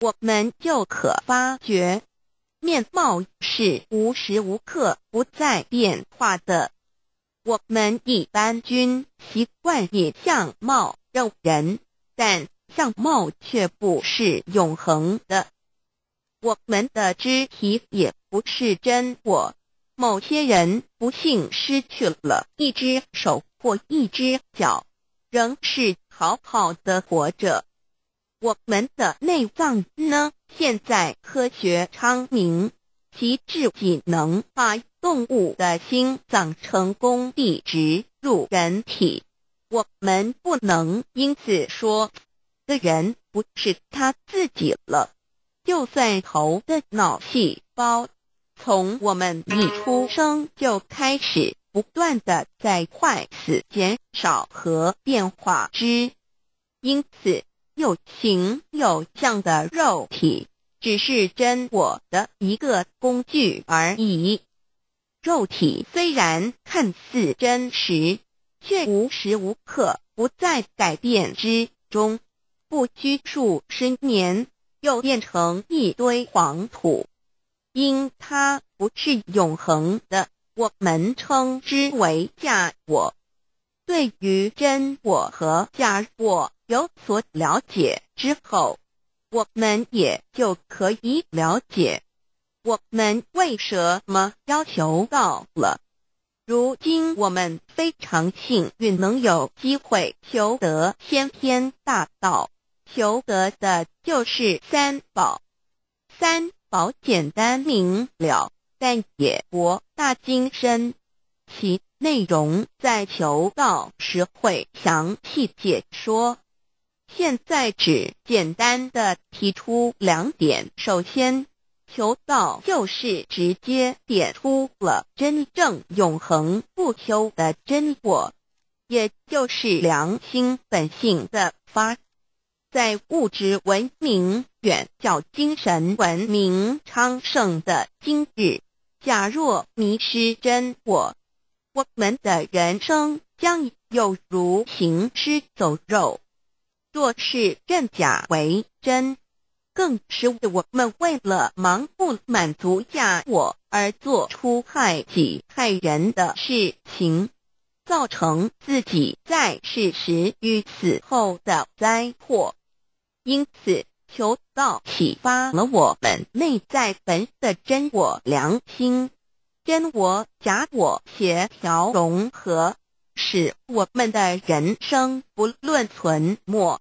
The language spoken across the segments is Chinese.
我们就可发觉，面貌是无时无刻不在变化的。我们一般均习惯以相貌认人，但相貌却不是永恒的。我们的肢体也不是真我。某些人不幸失去了一只手或一只脚，仍是好好的活着。我们的内脏呢？现在科学昌明，其致仅能把动物的心脏成功地植入人体。我们不能因此说的人不是他自己了。就算头的脑细胞，从我们一出生就开始不断的在坏死、减少和变化之，因此。有形有相的肉体，只是真我的一个工具而已。肉体虽然看似真实，却无时无刻不在改变之中，不拘束十年，又变成一堆黄土，因它不是永恒的。我们称之为假我。对于真我和假我。有所了解之后，我们也就可以了解我们为什么要求道了。如今我们非常幸运，能有机会求得先天大道，求得的就是三宝。三宝简单明了，但也博大精深，其内容在求道时会详细解说。现在只简单的提出两点：首先，求道就是直接点出了真正永恒不朽的真我，也就是良心本性的发。在物质文明远较精神文明昌盛的今日，假若迷失真我，我们的人生将有如行尸走肉。若是认假为真，更使我们为了盲目满足假我而做出害己害人的事情，造成自己在世时与死后的灾祸。因此，求道启发了我们内在本的真我良心，真我假我协调融合，使我们的人生不论存没。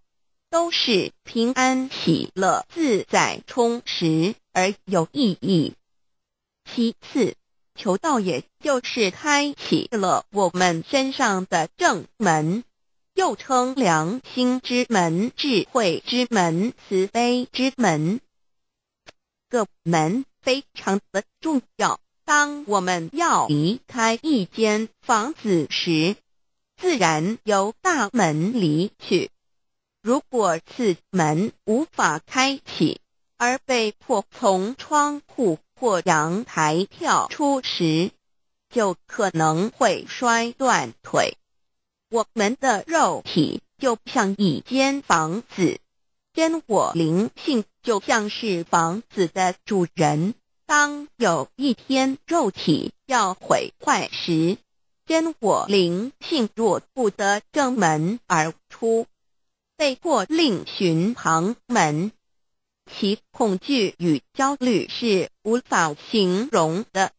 都是平安、喜乐、自在、充实而有意义。其次，求道也就是开启了我们身上的正门，又称良心之门、智慧之门、慈悲之门。各门非常的重要。当我们要离开一间房子时，自然由大门离去。如果次门无法开启，而被迫从窗户或阳台跳出时，就可能会摔断腿。我们的肉体就像一间房子，真我灵性就像是房子的主人。当有一天肉体要毁坏时，真我灵性若不得正门而出，被迫另寻旁门，其恐惧与焦虑是无法形容的，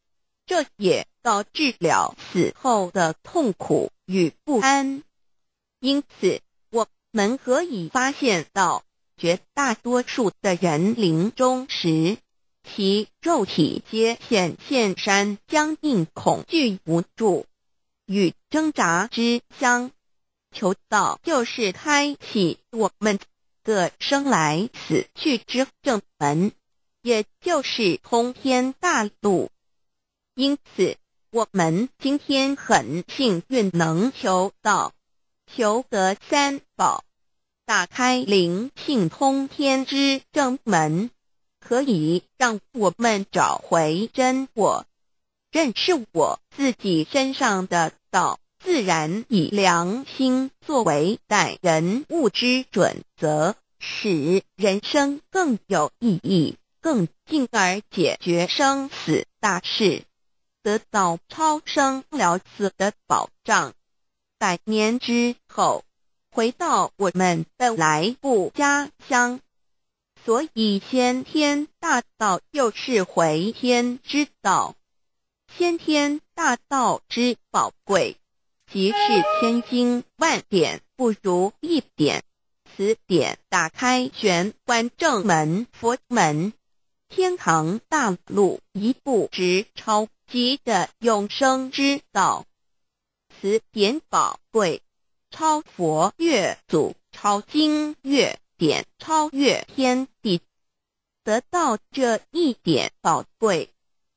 这也导致了死后的痛苦与不安。因此，我们可以发现到，绝大多数的人临终时，其肉体皆显现山僵硬、恐惧、无助与挣扎之相。求道就是开启我们的生来死去之正门，也就是通天大路。因此，我们今天很幸运能求到求得三宝，打开灵性通天之正门，可以让我们找回真我，认识我自己身上的道。自然以良心作为待人物之准则，使人生更有意义，更进而解决生死大事，得到超生了死的保障。百年之后，回到我们本来故乡，所以先天大道又是回天之道。先天大道之宝贵。即是千经万典，不如一点此点打开玄关正门，佛门天堂大路，一步直超级的永生之道。此点宝贵，超佛越祖，超经越典，超越天地，得到这一点宝贵，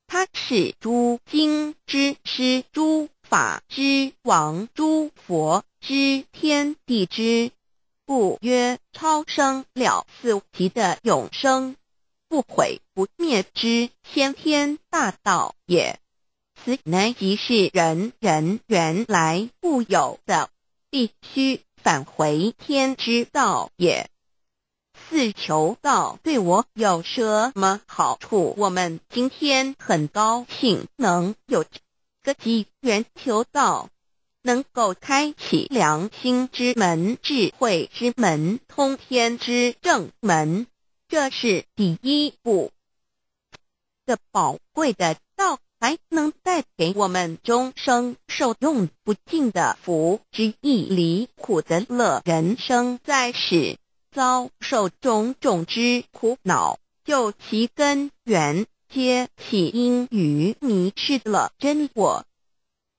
他是诸经之师诸。法之王，诸佛之天地之，故曰超生了死，即的永生，不毁不灭之先天大道也。此乃即是人人原来固有的，必须返回天之道也。四求道对我有什么好处？我们今天很高兴能有。个机缘求道，能够开启良心之门、智慧之门、通天之正门，这是第一步。的宝贵的道，还能带给我们终生受用不尽的福之意，离苦得乐。人生在世，遭受种种之苦恼，就其根源。皆起因于迷失了真我。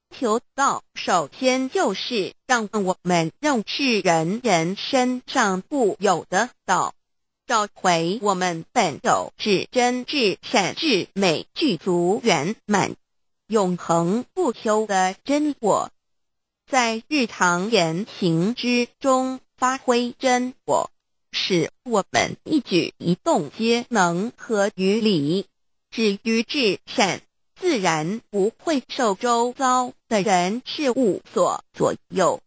求道首先就是让我们认识人人身上固有的道，找回我们本有至真至善至美具足圆满永恒不休的真我，在日常言行之中发挥真我，使我们一举一动皆能合于理。止于至善，自然不会受周遭的人事物所左右。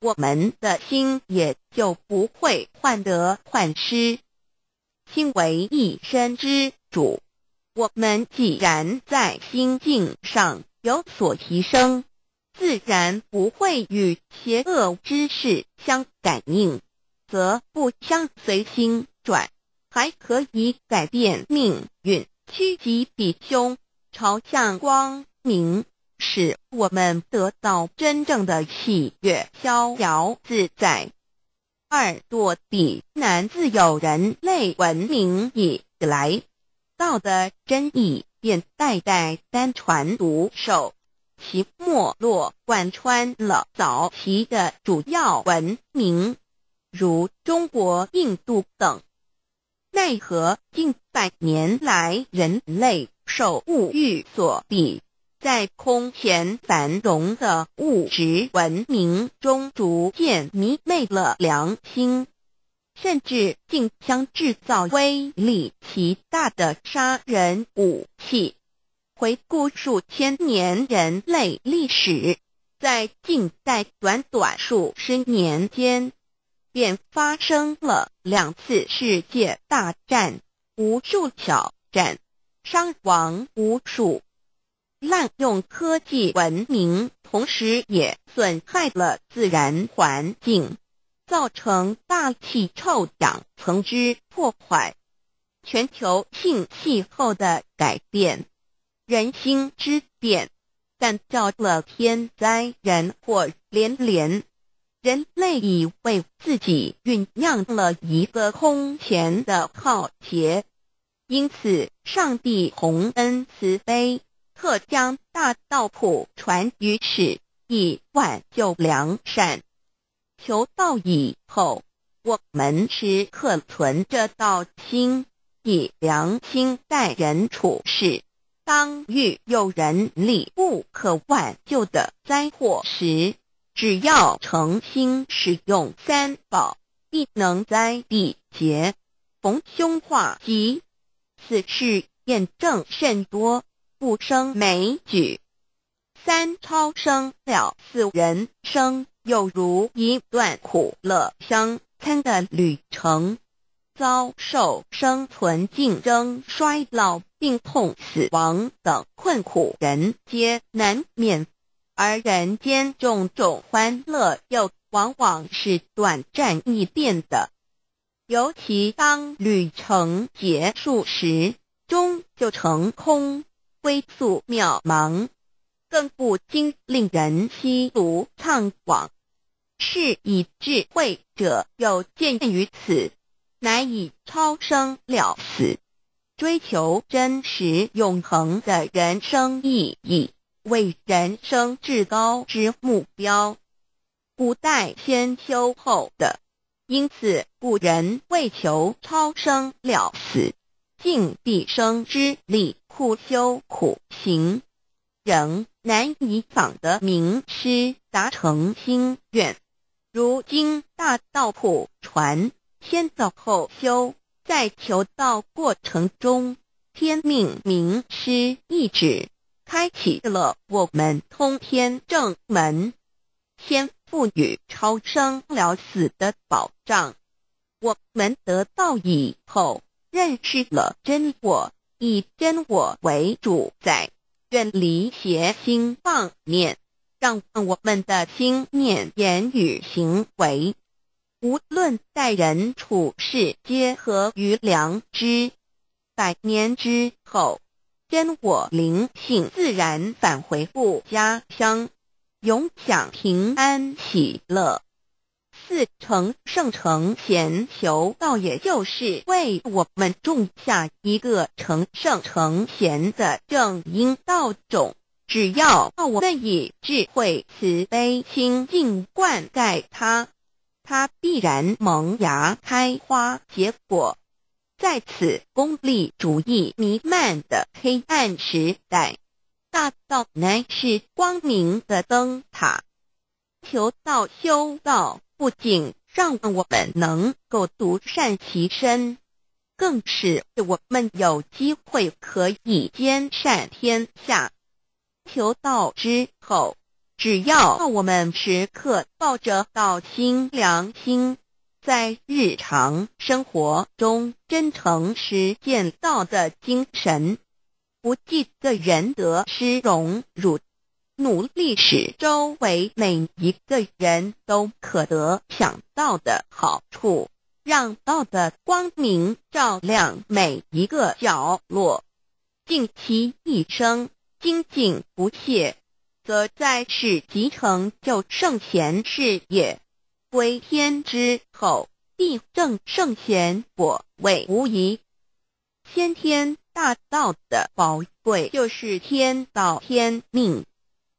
我们的心也就不会患得患失，心为一身之主。我们既然在心境上有所提升，自然不会与邪恶之事相感应，则不相随心转，还可以改变命运。趋吉避凶，朝向光明，使我们得到真正的喜悦、逍遥自在。二堕地南自有人类文明以来，道德真意便代代单传独守，其没落贯穿了早期的主要文明，如中国、印度等。奈何近百年来，人类受物欲所逼，在空前繁荣的物质文明中逐渐迷昧了良心，甚至竞相制造威力极大的杀人武器。回顾数千年人类历史，在近代短短数十年间。便发生了两次世界大战，无数挑战，伤亡无数，滥用科技文明，同时也损害了自然环境，造成大气臭氧层之破坏，全球性气候的改变，人心之变，但造了天灾人祸连连。人类已为自己酝酿了一个空前的浩劫，因此，上帝洪恩慈悲，特将大道谱传于世，以挽救良善。求道以后，我们时刻存着道心，以良心待人处事。当遇有人力不可挽救的灾祸时，只要诚心使用三宝，必能灾地劫逢凶化吉。此事验证甚多，不胜枚举。三超生了四人生，有如一段苦乐相参的旅程，遭受生存竞争、衰老、病痛、死亡等困苦，人皆难免。而人间种种欢乐又往往是短暂易变的，尤其当旅程结束时，终就成空，归宿渺茫，更不禁令人唏嘘怅惘。是以智慧者有见于此，乃以超生了死，追求真实永恒的人生意义。为人生至高之目标，古代先修后的，因此古人为求超生了死，尽毕生之力苦修苦行，仍难以访得名师达成心愿。如今大道普传，先走后修，在求道过程中，天命名师一指。开启了我们通天正门，先赋予超生了死的保障。我们得到以后，认识了真我，以真我为主宰，远离邪心妄念，让我们的心念、言语、行为，无论待人处事，皆合于良知。百年之后。跟我灵性自然返回故乡，永享平安喜乐。四成圣成贤求道，也就是为我们种下一个成圣成贤的正因道种。只要我们以智慧、慈悲、清净灌溉它，它必然萌芽、开花、结果。在此功利主义弥漫的黑暗时代，大道乃是光明的灯塔。求道修道，不仅让我们能够独善其身，更是我们有机会可以兼善天下。求道之后，只要我们时刻抱着道心良心。在日常生活中，真诚实践道的精神，不计个人得失荣辱，努力使周围每一个人都可得享道的好处，让道的光明照亮每一个角落。尽其一生精进不懈，则在世集成就圣贤事业。为天之后，地正圣贤，我位无疑。先天大道的宝贵，就是天道天命。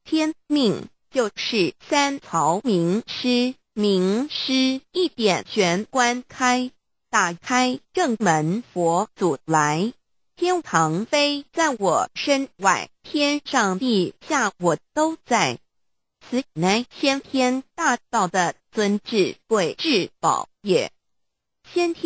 天命就是三曹名师，名师一点玄关开，打开正门佛祖来，天堂飞在我身外，天上地下我都在。此乃先天大道的尊至、贵至、宝也。先天。